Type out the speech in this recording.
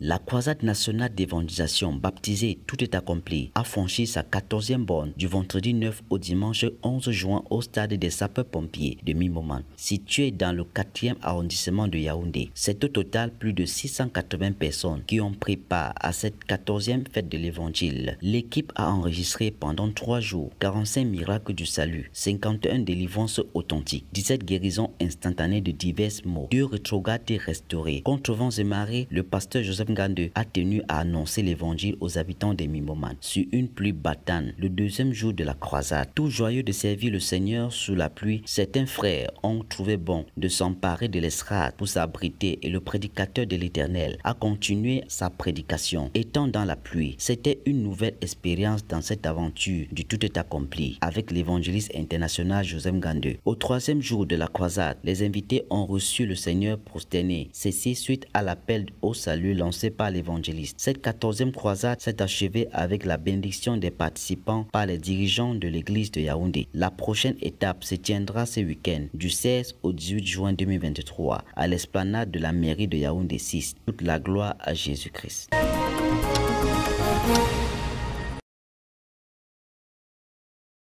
La croisade nationale d'évangélisation baptisée Tout est accompli a franchi sa 14e borne du vendredi 9 au dimanche 11 juin au stade des sapeurs-pompiers de Mimoman, situé dans le 4e arrondissement de Yaoundé. C'est au total plus de 680 personnes qui ont pris part à cette 14e fête de l'évangile. L'équipe a enregistré pendant 3 jours 45 miracles du salut, 51 délivrances authentiques, 17 guérisons instantanées de diverses maux, 2 rétrogrades restaurées. Contre vents et marées, le pasteur Joseph Gande a tenu à annoncer l'évangile aux habitants des Mimoman sur une pluie battante le deuxième jour de la croisade. Tout joyeux de servir le Seigneur sous la pluie, certains frères ont trouvé bon de s'emparer de l'estrade pour s'abriter et le prédicateur de l'Éternel a continué sa prédication. Étant dans la pluie, c'était une nouvelle expérience dans cette aventure du tout est accompli avec l'évangéliste international Joseph Gande. Au troisième jour de la croisade, les invités ont reçu le Seigneur prosterné. Ceci suite à l'appel au salut lancé par l'évangéliste. Cette quatorzième croisade s'est achevée avec la bénédiction des participants par les dirigeants de l'église de Yaoundé. La prochaine étape se tiendra ce week-end du 16 au 18 juin 2023 à l'esplanade de la mairie de Yaoundé 6. Toute la gloire à Jésus-Christ.